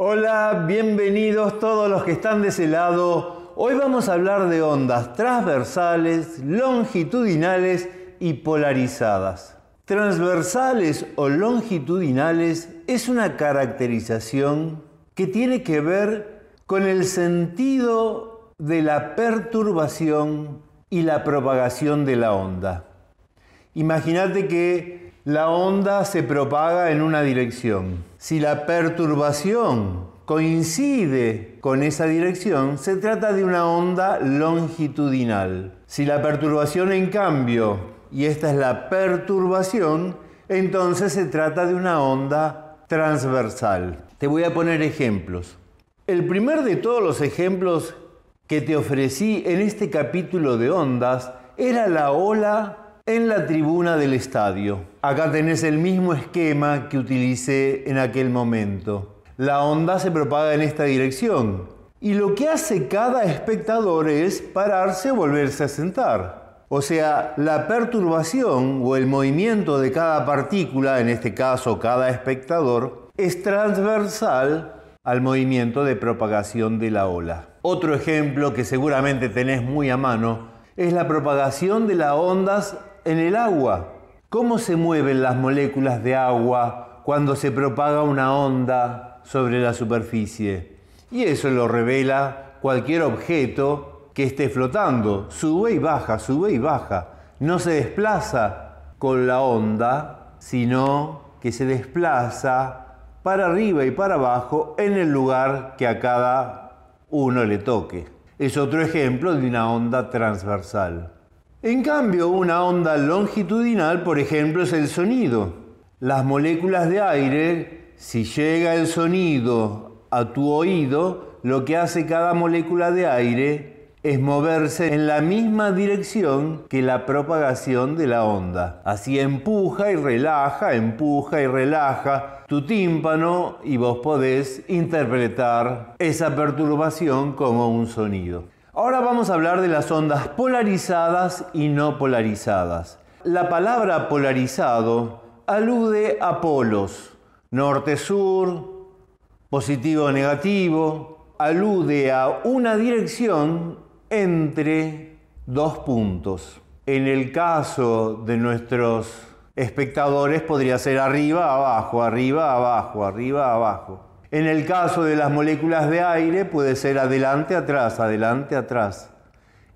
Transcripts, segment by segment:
Hola, bienvenidos todos los que están de ese lado. Hoy vamos a hablar de ondas transversales, longitudinales y polarizadas. Transversales o longitudinales es una caracterización que tiene que ver con el sentido de la perturbación y la propagación de la onda. Imagínate que la onda se propaga en una dirección. Si la perturbación coincide con esa dirección, se trata de una onda longitudinal. Si la perturbación en cambio, y esta es la perturbación, entonces se trata de una onda transversal. Te voy a poner ejemplos. El primer de todos los ejemplos que te ofrecí en este capítulo de ondas era la ola en la tribuna del estadio. Acá tenés el mismo esquema que utilicé en aquel momento. La onda se propaga en esta dirección. Y lo que hace cada espectador es pararse o volverse a sentar. O sea, la perturbación o el movimiento de cada partícula, en este caso cada espectador, es transversal al movimiento de propagación de la ola. Otro ejemplo que seguramente tenés muy a mano es la propagación de las ondas en el agua. ¿Cómo se mueven las moléculas de agua cuando se propaga una onda sobre la superficie? Y eso lo revela cualquier objeto que esté flotando. Sube y baja, sube y baja. No se desplaza con la onda, sino que se desplaza para arriba y para abajo en el lugar que a cada uno le toque. Es otro ejemplo de una onda transversal. En cambio, una onda longitudinal, por ejemplo, es el sonido. Las moléculas de aire, si llega el sonido a tu oído, lo que hace cada molécula de aire es moverse en la misma dirección que la propagación de la onda. Así empuja y relaja, empuja y relaja tu tímpano y vos podés interpretar esa perturbación como un sonido. Ahora vamos a hablar de las ondas polarizadas y no polarizadas. La palabra polarizado alude a polos, norte-sur, positivo-negativo, alude a una dirección entre dos puntos. En el caso de nuestros espectadores podría ser arriba, abajo, arriba, abajo, arriba, abajo. En el caso de las moléculas de aire puede ser adelante, atrás, adelante, atrás.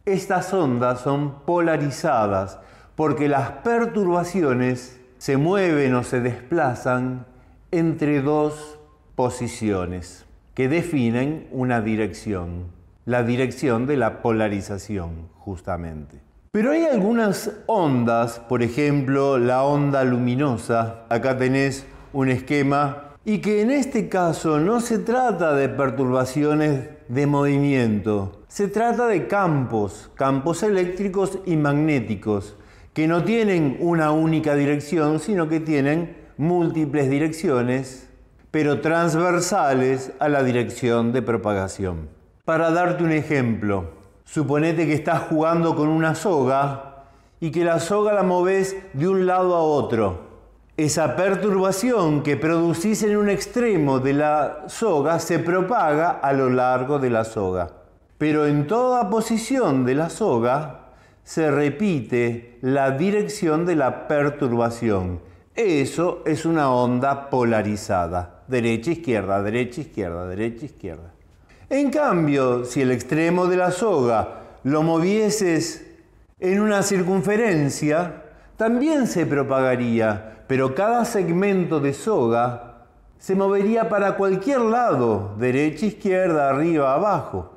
Estas ondas son polarizadas porque las perturbaciones se mueven o se desplazan entre dos posiciones que definen una dirección, la dirección de la polarización justamente. Pero hay algunas ondas, por ejemplo la onda luminosa, acá tenés un esquema y que en este caso no se trata de perturbaciones de movimiento, se trata de campos, campos eléctricos y magnéticos, que no tienen una única dirección, sino que tienen múltiples direcciones, pero transversales a la dirección de propagación. Para darte un ejemplo, suponete que estás jugando con una soga y que la soga la moves de un lado a otro esa perturbación que producís en un extremo de la soga se propaga a lo largo de la soga. Pero en toda posición de la soga se repite la dirección de la perturbación. Eso es una onda polarizada. Derecha, izquierda, derecha, izquierda, derecha, izquierda. En cambio, si el extremo de la soga lo movieses en una circunferencia, también se propagaría, pero cada segmento de soga se movería para cualquier lado, derecha, izquierda, arriba, abajo.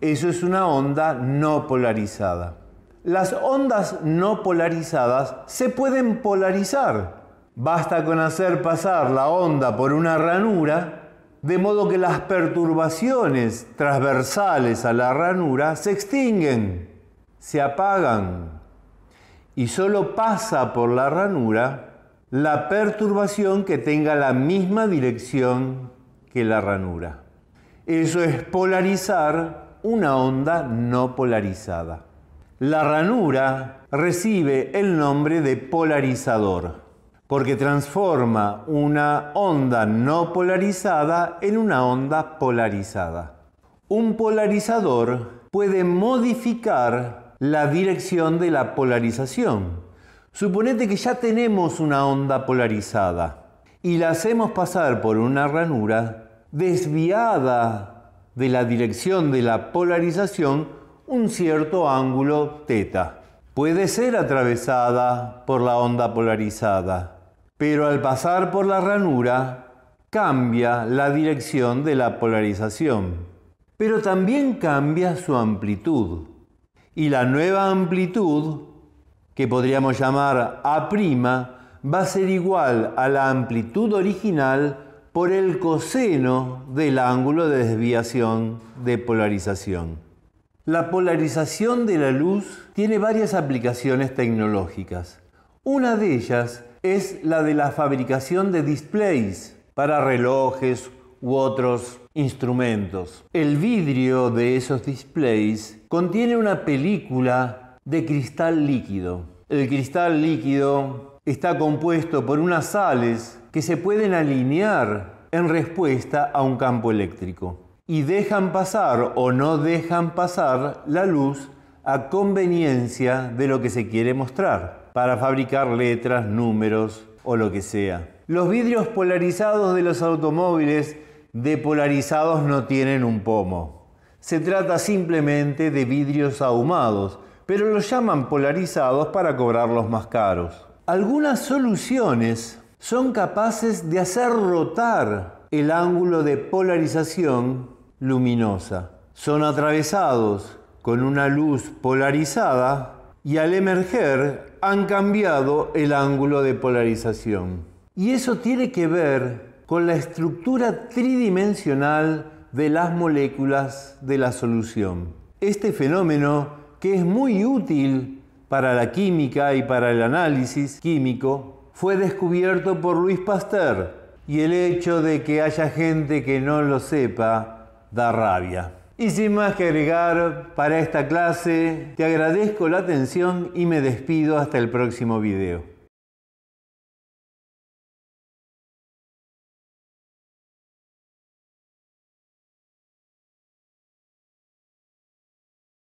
Eso es una onda no polarizada. Las ondas no polarizadas se pueden polarizar. Basta con hacer pasar la onda por una ranura de modo que las perturbaciones transversales a la ranura se extinguen, se apagan, y solo pasa por la ranura la perturbación que tenga la misma dirección que la ranura. Eso es polarizar una onda no polarizada. La ranura recibe el nombre de polarizador porque transforma una onda no polarizada en una onda polarizada. Un polarizador puede modificar la dirección de la polarización Suponete que ya tenemos una onda polarizada y la hacemos pasar por una ranura desviada de la dirección de la polarización un cierto ángulo θ. Puede ser atravesada por la onda polarizada, pero al pasar por la ranura cambia la dirección de la polarización, pero también cambia su amplitud. Y la nueva amplitud que podríamos llamar A' va a ser igual a la amplitud original por el coseno del ángulo de desviación de polarización. La polarización de la luz tiene varias aplicaciones tecnológicas. Una de ellas es la de la fabricación de displays para relojes u otros instrumentos. El vidrio de esos displays contiene una película de cristal líquido. El cristal líquido está compuesto por unas sales que se pueden alinear en respuesta a un campo eléctrico y dejan pasar o no dejan pasar la luz a conveniencia de lo que se quiere mostrar para fabricar letras, números o lo que sea. Los vidrios polarizados de los automóviles depolarizados no tienen un pomo. Se trata simplemente de vidrios ahumados, pero los llaman polarizados para cobrarlos más caros. Algunas soluciones son capaces de hacer rotar el ángulo de polarización luminosa. Son atravesados con una luz polarizada y al emerger han cambiado el ángulo de polarización. Y eso tiene que ver con la estructura tridimensional de las moléculas de la solución. Este fenómeno que es muy útil para la química y para el análisis químico, fue descubierto por Luis Pasteur y el hecho de que haya gente que no lo sepa da rabia. Y sin más que agregar para esta clase, te agradezco la atención y me despido hasta el próximo video.